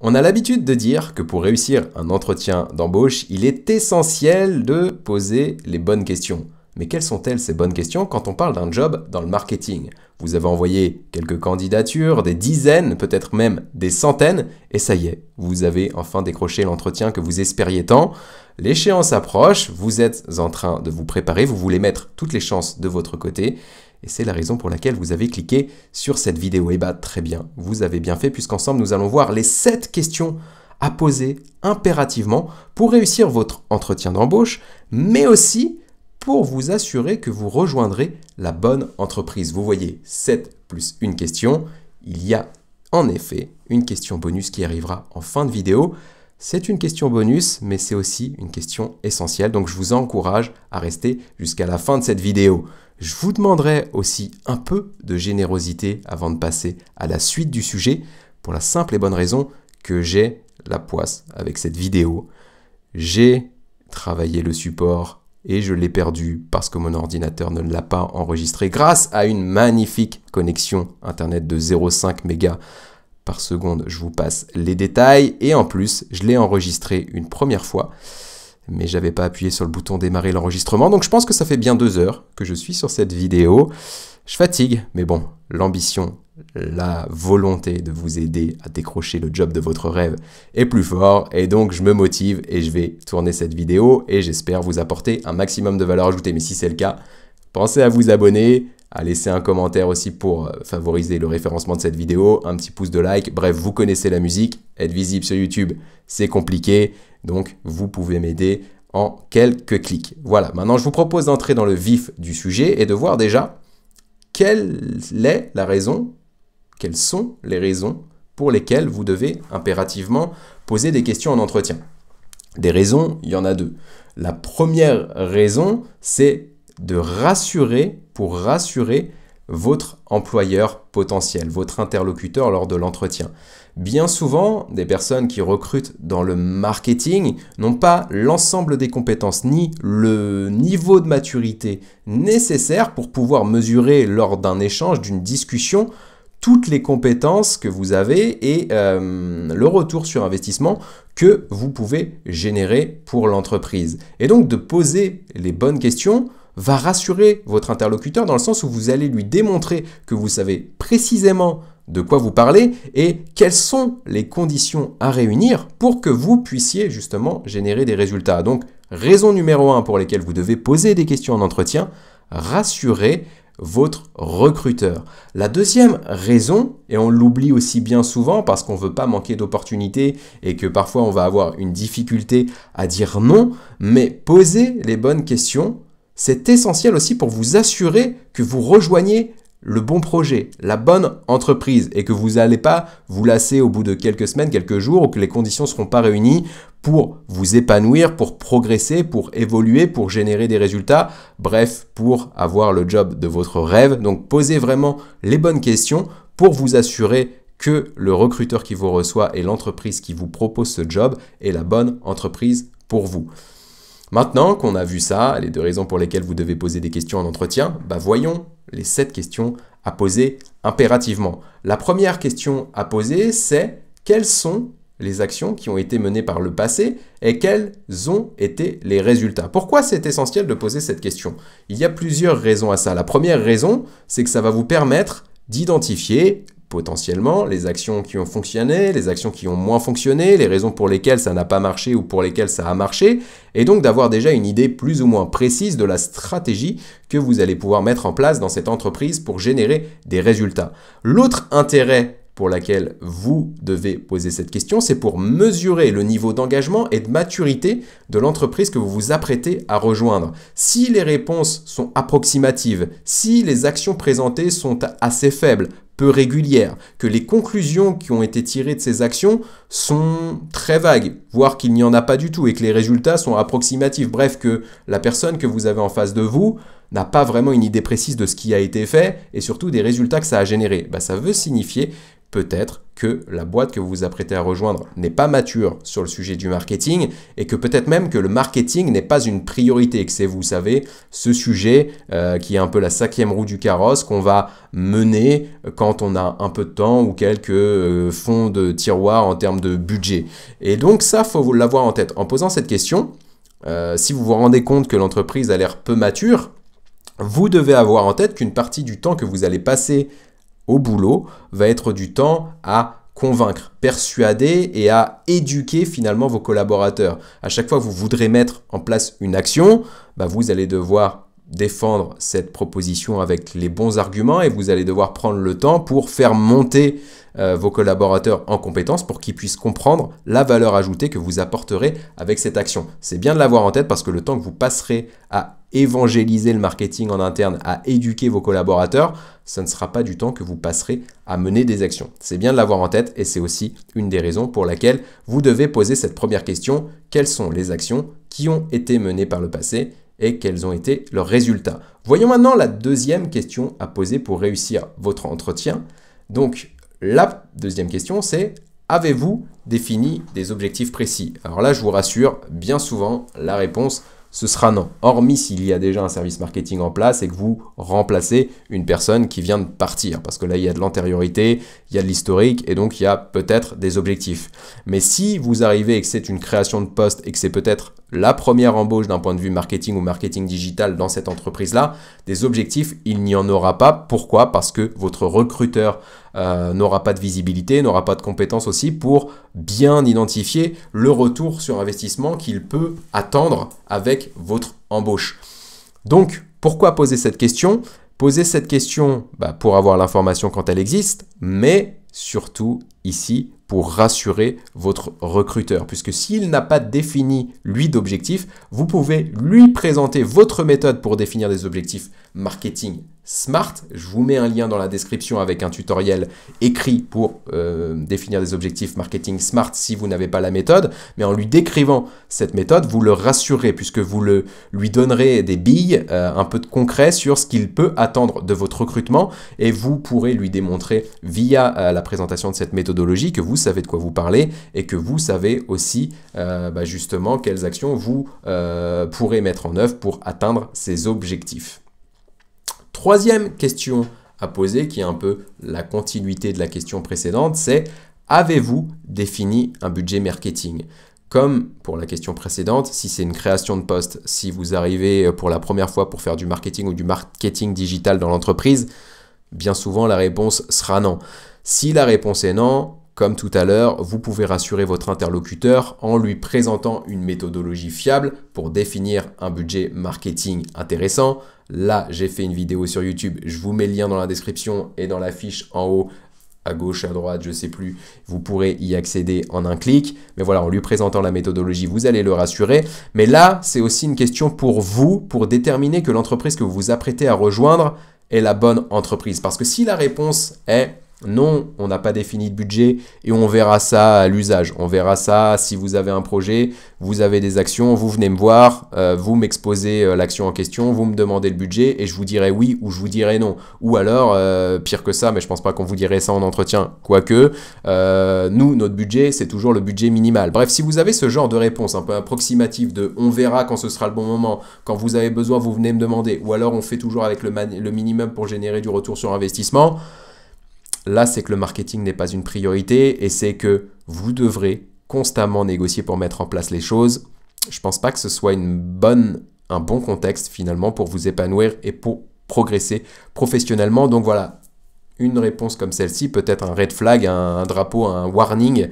On a l'habitude de dire que pour réussir un entretien d'embauche, il est essentiel de poser les bonnes questions. Mais quelles sont-elles ces bonnes questions quand on parle d'un job dans le marketing Vous avez envoyé quelques candidatures, des dizaines, peut-être même des centaines, et ça y est, vous avez enfin décroché l'entretien que vous espériez tant. L'échéance approche, vous êtes en train de vous préparer, vous voulez mettre toutes les chances de votre côté, et c'est la raison pour laquelle vous avez cliqué sur cette vidéo. Et eh bah ben, très bien, vous avez bien fait puisqu'ensemble nous allons voir les 7 questions à poser impérativement pour réussir votre entretien d'embauche, mais aussi pour vous assurer que vous rejoindrez la bonne entreprise. Vous voyez, 7 plus une question, il y a en effet une question bonus qui arrivera en fin de vidéo. C'est une question bonus, mais c'est aussi une question essentielle, donc je vous encourage à rester jusqu'à la fin de cette vidéo. Je vous demanderai aussi un peu de générosité avant de passer à la suite du sujet, pour la simple et bonne raison que j'ai la poisse avec cette vidéo. J'ai travaillé le support et je l'ai perdu parce que mon ordinateur ne l'a pas enregistré grâce à une magnifique connexion internet de 0,5 mégas par seconde. Je vous passe les détails et en plus, je l'ai enregistré une première fois mais j'avais pas appuyé sur le bouton démarrer l'enregistrement, donc je pense que ça fait bien deux heures que je suis sur cette vidéo. Je fatigue, mais bon, l'ambition, la volonté de vous aider à décrocher le job de votre rêve est plus fort, et donc je me motive et je vais tourner cette vidéo, et j'espère vous apporter un maximum de valeur ajoutée, mais si c'est le cas, pensez à vous abonner, à laisser un commentaire aussi pour euh, favoriser le référencement de cette vidéo, un petit pouce de like, bref, vous connaissez la musique, être visible sur YouTube, c'est compliqué, donc, vous pouvez m'aider en quelques clics. Voilà, maintenant je vous propose d'entrer dans le vif du sujet et de voir déjà quelle est la raison, quelles sont les raisons pour lesquelles vous devez impérativement poser des questions en entretien. Des raisons, il y en a deux. La première raison, c'est de rassurer, pour rassurer votre employeur potentiel, votre interlocuteur lors de l'entretien. Bien souvent, des personnes qui recrutent dans le marketing n'ont pas l'ensemble des compétences ni le niveau de maturité nécessaire pour pouvoir mesurer lors d'un échange, d'une discussion, toutes les compétences que vous avez et euh, le retour sur investissement que vous pouvez générer pour l'entreprise. Et donc de poser les bonnes questions, va rassurer votre interlocuteur dans le sens où vous allez lui démontrer que vous savez précisément de quoi vous parlez et quelles sont les conditions à réunir pour que vous puissiez justement générer des résultats. Donc, raison numéro 1 pour lesquelles vous devez poser des questions en entretien, rassurez votre recruteur. La deuxième raison, et on l'oublie aussi bien souvent parce qu'on ne veut pas manquer d'opportunités et que parfois on va avoir une difficulté à dire non, mais poser les bonnes questions, c'est essentiel aussi pour vous assurer que vous rejoignez le bon projet, la bonne entreprise et que vous n'allez pas vous lasser au bout de quelques semaines, quelques jours ou que les conditions ne seront pas réunies pour vous épanouir, pour progresser, pour évoluer, pour générer des résultats, bref, pour avoir le job de votre rêve. Donc posez vraiment les bonnes questions pour vous assurer que le recruteur qui vous reçoit et l'entreprise qui vous propose ce job est la bonne entreprise pour vous. Maintenant qu'on a vu ça, les deux raisons pour lesquelles vous devez poser des questions en entretien, bah voyons les sept questions à poser impérativement. La première question à poser, c'est quelles sont les actions qui ont été menées par le passé et quels ont été les résultats. Pourquoi c'est essentiel de poser cette question Il y a plusieurs raisons à ça. La première raison, c'est que ça va vous permettre d'identifier potentiellement les actions qui ont fonctionné, les actions qui ont moins fonctionné, les raisons pour lesquelles ça n'a pas marché ou pour lesquelles ça a marché, et donc d'avoir déjà une idée plus ou moins précise de la stratégie que vous allez pouvoir mettre en place dans cette entreprise pour générer des résultats. L'autre intérêt pour laquelle vous devez poser cette question, c'est pour mesurer le niveau d'engagement et de maturité de l'entreprise que vous vous apprêtez à rejoindre. Si les réponses sont approximatives, si les actions présentées sont assez faibles, peu régulière, que les conclusions qui ont été tirées de ces actions sont très vagues, voire qu'il n'y en a pas du tout et que les résultats sont approximatifs. Bref, que la personne que vous avez en face de vous n'a pas vraiment une idée précise de ce qui a été fait et surtout des résultats que ça a généré. Bah, ça veut signifier peut-être que la boîte que vous vous apprêtez à rejoindre n'est pas mature sur le sujet du marketing et que peut-être même que le marketing n'est pas une priorité, que c'est, vous savez, ce sujet euh, qui est un peu la cinquième roue du carrosse qu'on va mener quand on a un peu de temps ou quelques euh, fonds de tiroir en termes de budget. Et donc ça, faut l'avoir en tête. En posant cette question, euh, si vous vous rendez compte que l'entreprise a l'air peu mature, vous devez avoir en tête qu'une partie du temps que vous allez passer au boulot va être du temps à convaincre, persuader et à éduquer finalement vos collaborateurs. À chaque fois que vous voudrez mettre en place une action, bah, vous allez devoir défendre cette proposition avec les bons arguments et vous allez devoir prendre le temps pour faire monter euh, vos collaborateurs en compétences pour qu'ils puissent comprendre la valeur ajoutée que vous apporterez avec cette action. C'est bien de l'avoir en tête parce que le temps que vous passerez à évangéliser le marketing en interne, à éduquer vos collaborateurs, ce ne sera pas du temps que vous passerez à mener des actions. C'est bien de l'avoir en tête et c'est aussi une des raisons pour laquelle vous devez poser cette première question. Quelles sont les actions qui ont été menées par le passé et quels ont été leurs résultats. Voyons maintenant la deuxième question à poser pour réussir votre entretien. Donc la deuxième question, c'est avez-vous défini des objectifs précis Alors là, je vous rassure, bien souvent, la réponse, ce sera non. Hormis s'il y a déjà un service marketing en place et que vous remplacez une personne qui vient de partir. Parce que là, il y a de l'antériorité, il y a de l'historique et donc il y a peut-être des objectifs. Mais si vous arrivez et que c'est une création de poste et que c'est peut-être la première embauche d'un point de vue marketing ou marketing digital dans cette entreprise-là, des objectifs, il n'y en aura pas. Pourquoi Parce que votre recruteur euh, n'aura pas de visibilité, n'aura pas de compétences aussi pour bien identifier le retour sur investissement qu'il peut attendre avec votre embauche. Donc, pourquoi poser cette question Poser cette question bah, pour avoir l'information quand elle existe, mais surtout ici pour rassurer votre recruteur. Puisque s'il n'a pas défini, lui, d'objectif, vous pouvez lui présenter votre méthode pour définir des objectifs marketing smart. Je vous mets un lien dans la description avec un tutoriel écrit pour euh, définir des objectifs marketing smart si vous n'avez pas la méthode. Mais en lui décrivant cette méthode, vous le rassurez puisque vous le, lui donnerez des billes, euh, un peu de concret sur ce qu'il peut attendre de votre recrutement et vous pourrez lui démontrer via euh, la présentation de cette méthodologie que vous savez de quoi vous parlez et que vous savez aussi euh, bah, justement quelles actions vous euh, pourrez mettre en œuvre pour atteindre ces objectifs. Troisième question à poser, qui est un peu la continuité de la question précédente, c'est avez-vous défini un budget marketing comme pour la question précédente, si c'est une création de poste, si vous arrivez euh, pour la première fois pour faire du marketing ou du marketing digital dans l'entreprise, bien souvent la réponse sera non. Si la réponse est non, comme tout à l'heure, vous pouvez rassurer votre interlocuteur en lui présentant une méthodologie fiable pour définir un budget marketing intéressant. Là, j'ai fait une vidéo sur YouTube, je vous mets le lien dans la description et dans la fiche en haut à gauche, à droite, je ne sais plus, vous pourrez y accéder en un clic. Mais voilà, en lui présentant la méthodologie, vous allez le rassurer. Mais là, c'est aussi une question pour vous, pour déterminer que l'entreprise que vous vous apprêtez à rejoindre est la bonne entreprise. Parce que si la réponse est non, on n'a pas défini de budget et on verra ça à l'usage. On verra ça si vous avez un projet, vous avez des actions, vous venez me voir, euh, vous m'exposez euh, l'action en question, vous me demandez le budget et je vous dirai oui ou je vous dirai non. Ou alors, euh, pire que ça, mais je pense pas qu'on vous dirait ça en entretien. Quoique, nous, notre budget, c'est toujours le budget minimal. Bref, si vous avez ce genre de réponse un peu approximative de on verra quand ce sera le bon moment, quand vous avez besoin, vous venez me demander, ou alors on fait toujours avec le, le minimum pour générer du retour sur investissement. Là, c'est que le marketing n'est pas une priorité et c'est que vous devrez constamment négocier pour mettre en place les choses. Je pense pas que ce soit une bonne, un bon contexte finalement pour vous épanouir et pour progresser professionnellement. Donc voilà, une réponse comme celle-ci, peut-être un red flag, un, drapeau, un warning.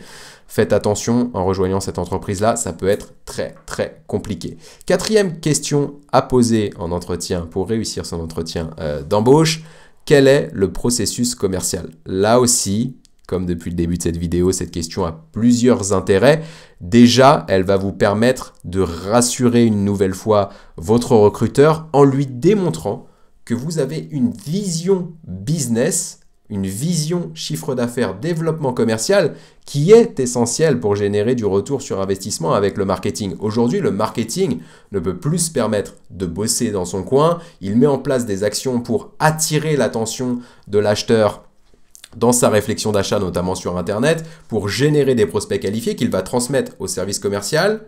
Faites attention en rejoignant cette entreprise-là, ça peut être très très compliqué. Quatrième question à poser en entretien pour réussir son entretien euh, d'embauche. Quel est le processus commercial Là aussi, comme depuis le début de cette vidéo, cette question a plusieurs intérêts. Déjà, elle va vous permettre de rassurer une nouvelle fois votre recruteur en lui démontrant que vous avez une vision business une vision chiffre d'affaires, développement commercial qui est essentielle pour générer du retour sur investissement avec le marketing. Aujourd'hui, le marketing ne peut plus se permettre de bosser dans son coin. Il met en place des actions pour attirer l'attention de l'acheteur dans sa réflexion d'achat, notamment sur Internet, pour générer des prospects qualifiés qu'il va transmettre au service commercial,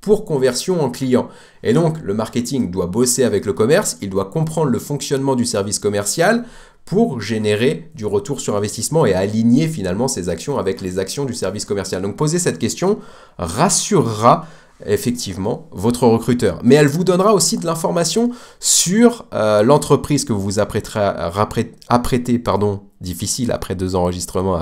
pour conversion en client. Et donc, le marketing doit bosser avec le commerce, il doit comprendre le fonctionnement du service commercial pour générer du retour sur investissement et aligner finalement ces actions avec les actions du service commercial. Donc poser cette question rassurera effectivement votre recruteur. Mais elle vous donnera aussi de l'information sur euh, l'entreprise que vous vous apprêterez à apprêter, pardon, difficile après deux enregistrements à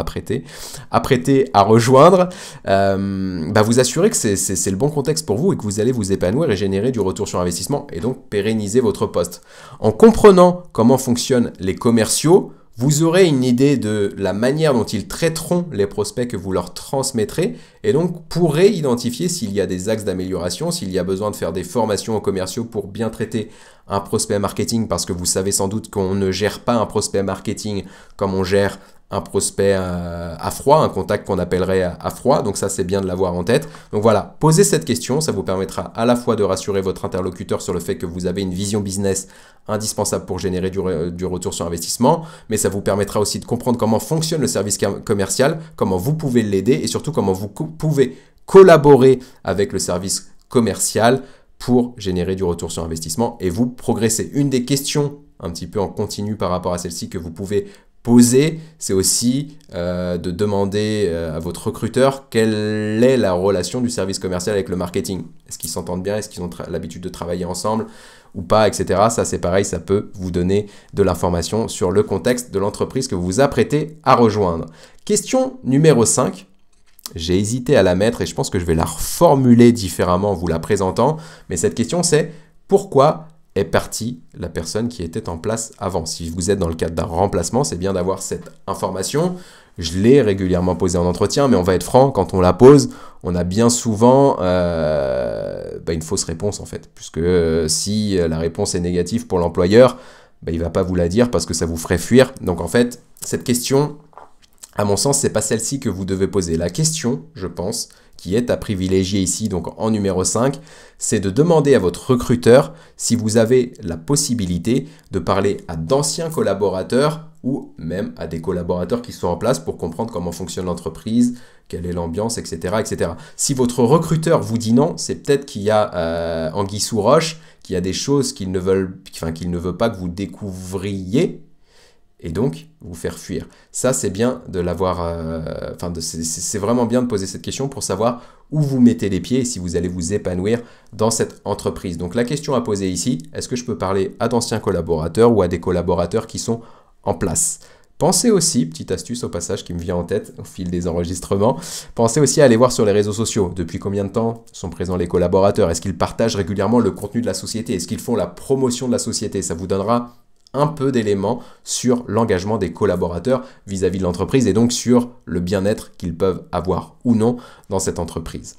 apprêter, à rejoindre, euh, bah, vous assurez que c'est le bon contexte pour vous et que vous allez vous épanouir et générer du retour sur investissement et donc pérenniser votre poste. En comprenant comment fonctionnent les commerciaux, vous aurez une idée de la manière dont ils traiteront les prospects que vous leur transmettrez et donc pourrez identifier s'il y a des axes d'amélioration, s'il y a besoin de faire des formations aux commerciaux pour bien traiter un prospect marketing parce que vous savez sans doute qu'on ne gère pas un prospect marketing comme on gère un prospect euh, à froid, un contact qu'on appellerait à, froid. Donc ça, c'est bien de l'avoir en tête. Donc voilà, posez cette question, ça vous permettra à la fois de rassurer votre interlocuteur sur le fait que vous avez une vision business indispensable pour générer du, retour sur investissement, mais ça vous permettra aussi de comprendre comment fonctionne le service commercial, comment vous pouvez l'aider et surtout comment vous pouvez collaborer avec le service commercial pour générer du retour sur investissement et vous progresser. Une des questions un petit peu en continu par rapport à celle-ci que vous pouvez poser, c'est aussi euh, de demander euh, à votre recruteur quelle est la relation du service commercial avec le marketing. Est-ce qu'ils s'entendent bien Est-ce qu'ils ont l'habitude de travailler ensemble ou pas, etc. Ça, c'est pareil, ça peut vous donner de l'information sur le contexte de l'entreprise que vous vous apprêtez à rejoindre. Question numéro 5. J'ai hésité à la mettre et je pense que je vais la reformuler différemment en vous la présentant. Mais cette question, c'est pourquoi est partie la personne qui était en place avant. Si vous êtes dans le cadre d'un remplacement, c'est bien d'avoir cette information. Je l'ai régulièrement posée en entretien, mais on va être franc, quand on la pose, on a bien souvent euh, bah, une fausse réponse en fait, puisque euh, si la réponse est négative pour l'employeur, bah, il va pas vous la dire parce que ça vous ferait fuir. Donc en fait, cette question, à mon sens, c'est pas celle-ci que vous devez poser. La question, je pense, qui est à privilégier ici, donc en numéro 5, c'est de demander à votre recruteur si vous avez la possibilité de parler à d'anciens collaborateurs ou même à des collaborateurs qui sont en place pour comprendre comment fonctionne l'entreprise, quelle est l'ambiance, etc., etc. Si votre recruteur vous dit non, c'est peut-être qu'il y a en euh, anguille sous roche, qu'il y a des choses ne, enfin, qu'il ne veut pas que vous découvriez, et donc vous faire fuir. Ça, c'est bien de l'avoir. Euh, enfin, c'est vraiment bien de poser cette question pour savoir où vous mettez les pieds et si vous allez vous épanouir dans cette entreprise. Donc, la question à poser ici est-ce que je peux parler à d'anciens collaborateurs ou à des collaborateurs qui sont en place Pensez aussi, petite astuce au passage qui me vient en tête au fil des enregistrements, pensez aussi à aller voir sur les réseaux sociaux. Depuis combien de temps sont présents les collaborateurs Est-ce qu'ils partagent régulièrement le contenu de la société Est-ce qu'ils font la promotion de la société Ça vous donnera un peu d'éléments sur l'engagement des collaborateurs vis-à-vis de l'entreprise et donc sur le bien-être qu'ils peuvent avoir ou non dans cette entreprise.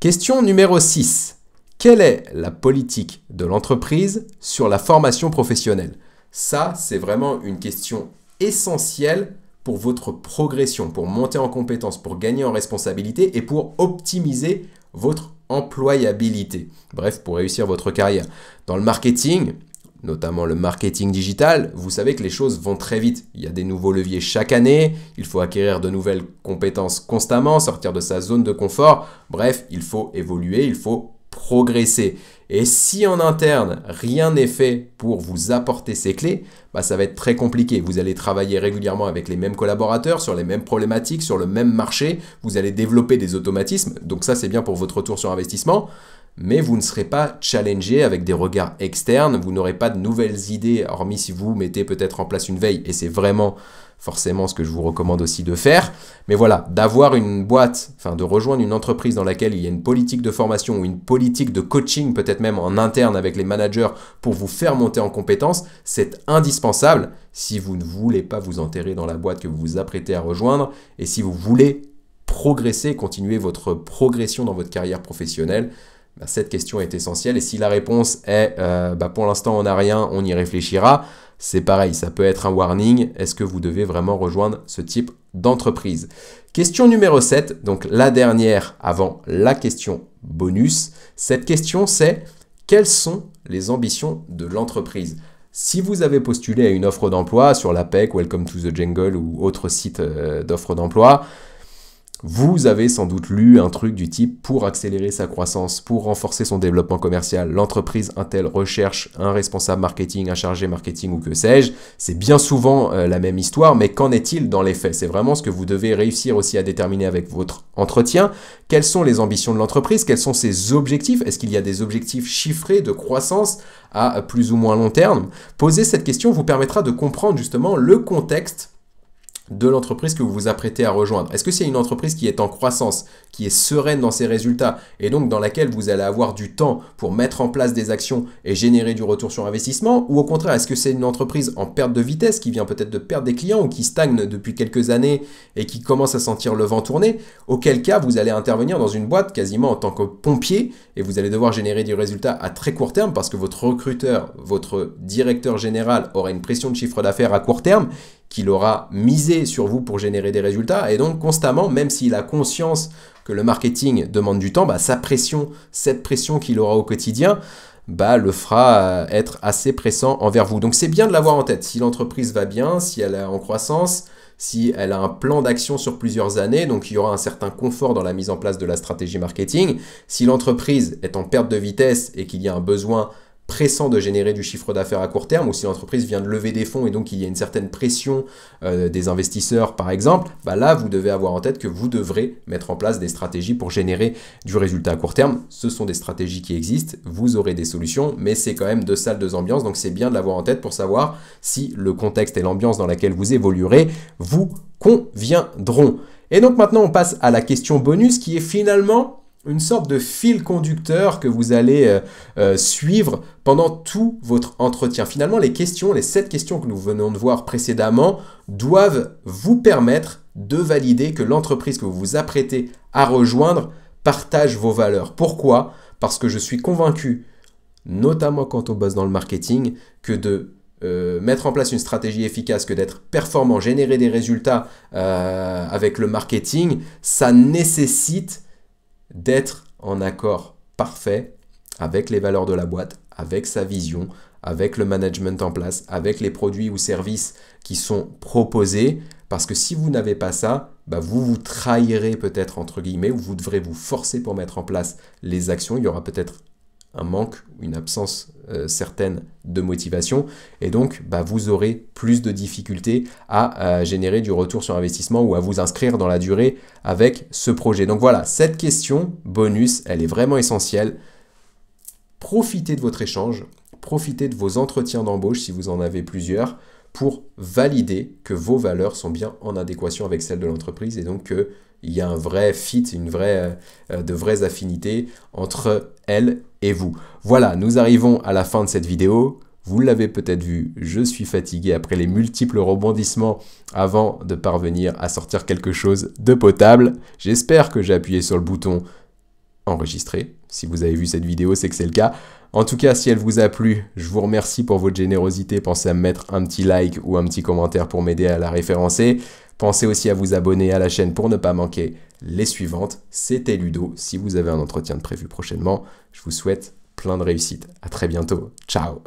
Question numéro 6. Quelle est la politique de l'entreprise sur la formation professionnelle Ça, c'est vraiment une question essentielle pour votre progression, pour monter en compétences, pour gagner en responsabilité et pour optimiser votre employabilité. Bref, pour réussir votre carrière. Dans le marketing, notamment le marketing digital, vous savez que les choses vont très vite. Il y a des nouveaux leviers chaque année, il faut acquérir de nouvelles compétences constamment, sortir de sa zone de confort, bref, il faut évoluer, il faut progresser. Et si en interne, rien n'est fait pour vous apporter ces clés, bah, ça va être très compliqué. Vous allez travailler régulièrement avec les mêmes collaborateurs, sur les mêmes problématiques, sur le même marché, vous allez développer des automatismes, donc ça c'est bien pour votre retour sur investissement, mais vous ne serez pas challengé avec des regards externes, vous n'aurez pas de nouvelles idées, hormis si vous mettez peut-être en place une veille, et c'est vraiment forcément ce que je vous recommande aussi de faire. Mais voilà, d'avoir une boîte, enfin de rejoindre une entreprise dans laquelle il y a une politique de formation ou une politique de coaching, peut-être même en interne avec les managers pour vous faire monter en compétences, c'est indispensable si vous ne voulez pas vous enterrer dans la boîte que vous vous apprêtez à rejoindre et si vous voulez progresser, continuer votre progression dans votre carrière professionnelle. Bah, cette question est essentielle. Et si la réponse est euh, bah, pour l'instant on n'a rien, on y réfléchira, c'est pareil, ça peut être un warning. Est-ce que vous devez vraiment rejoindre ce type d'entreprise Question numéro 7, donc la dernière avant la question bonus. Cette question c'est quelles sont les ambitions de l'entreprise si vous avez postulé à une offre d'emploi sur l'APEC, Welcome to the Jungle ou autre site euh, d'offre d'emploi, vous avez sans doute lu un truc du type pour accélérer sa croissance, pour renforcer son développement commercial, l'entreprise Intel recherche un responsable marketing, un chargé marketing ou que sais-je. C'est bien souvent euh, la même histoire, mais qu'en est-il dans les faits C'est vraiment ce que vous devez réussir aussi à déterminer avec votre entretien. Quelles sont les ambitions de l'entreprise Quels sont ses objectifs Est-ce qu'il y a des objectifs chiffrés de croissance à plus ou moins long terme Poser cette question vous permettra de comprendre justement le contexte de l'entreprise que vous vous apprêtez à rejoindre Est-ce que c'est une entreprise qui est en croissance, qui est sereine dans ses résultats et donc dans laquelle vous allez avoir du temps pour mettre en place des actions et générer du retour sur investissement Ou au contraire, est-ce que c'est une entreprise en perte de vitesse qui vient peut-être de perdre des clients ou qui stagne depuis quelques années et qui commence à sentir le vent tourner Auquel cas, vous allez intervenir dans une boîte quasiment en tant que pompier et vous allez devoir générer du résultat à très court terme parce que votre recruteur, votre directeur général aura une pression de chiffre d'affaires à court terme qu'il aura misé sur vous pour générer des résultats. Et donc constamment, même s'il a conscience que le marketing demande du temps, bah, sa pression, cette pression qu'il aura au quotidien, bah, le fera euh, être assez pressant envers vous. Donc c'est bien de l'avoir en tête. Si l'entreprise va bien, si elle est en croissance, si elle a un plan d'action sur plusieurs années, donc il y aura un certain confort dans la mise en place de la stratégie marketing. Si l'entreprise est en perte de vitesse et qu'il y a un besoin pressant de générer du chiffre d'affaires à court terme ou si l'entreprise vient de lever des fonds et donc il y a une certaine pression euh, des investisseurs par exemple, bah là vous devez avoir en tête que vous devrez mettre en place des stratégies pour générer du résultat à court terme. Ce sont des stratégies qui existent, vous aurez des solutions, mais c'est quand même deux salles, de ambiances, donc c'est bien de l'avoir en tête pour savoir si le contexte et l'ambiance dans laquelle vous évoluerez vous conviendront. Et donc maintenant on passe à la question bonus qui est finalement une sorte de fil conducteur que vous allez euh, euh, suivre pendant tout votre entretien. Finalement, les questions, les sept questions que nous venons de voir précédemment, doivent vous permettre de valider que l'entreprise que vous vous apprêtez à rejoindre partage vos valeurs. Pourquoi Parce que je suis convaincu, notamment quand on bosse dans le marketing, que de euh, mettre en place une stratégie efficace que d'être performant, générer des résultats avec le marketing, ça nécessite d'être en accord parfait avec les valeurs de la boîte, avec sa vision, avec le management en place, avec les produits ou services qui sont proposés. Parce que si vous n'avez pas ça, bah, vous vous trahirez peut-être entre guillemets, vous devrez vous forcer pour mettre en place les actions. Il y aura peut-être un manque ou une absence euh, certaine de motivation. Et donc, bah, vous aurez plus de difficultés à, à générer du retour sur investissement ou à vous inscrire dans la durée avec ce projet. Donc voilà, cette question bonus, elle est vraiment essentielle. Profitez de votre échange, profitez de vos entretiens d'embauche si vous en avez plusieurs pour valider que vos valeurs sont bien en adéquation avec celles de l'entreprise et donc que il y a un vrai fit, une vraie, euh, euh, de vraies affinités entre elle et vous. Voilà, nous arrivons à la fin de cette vidéo. Vous l'avez peut-être vu, je suis fatigué après les multiples rebondissements avant de parvenir à sortir quelque chose de potable. J'espère que j'ai appuyé sur le bouton enregistrer. Si vous avez vu cette vidéo, c'est que c'est le cas. En tout cas, si elle vous a plu, je vous remercie pour votre générosité. Pensez à me mettre un petit like ou un petit commentaire pour m'aider à la référencer. Pensez aussi à vous abonner à la chaîne pour ne pas manquer les suivantes. C'était Ludo. Si vous avez un entretien de prévu prochainement, je vous souhaite plein de réussite. À très bientôt. Ciao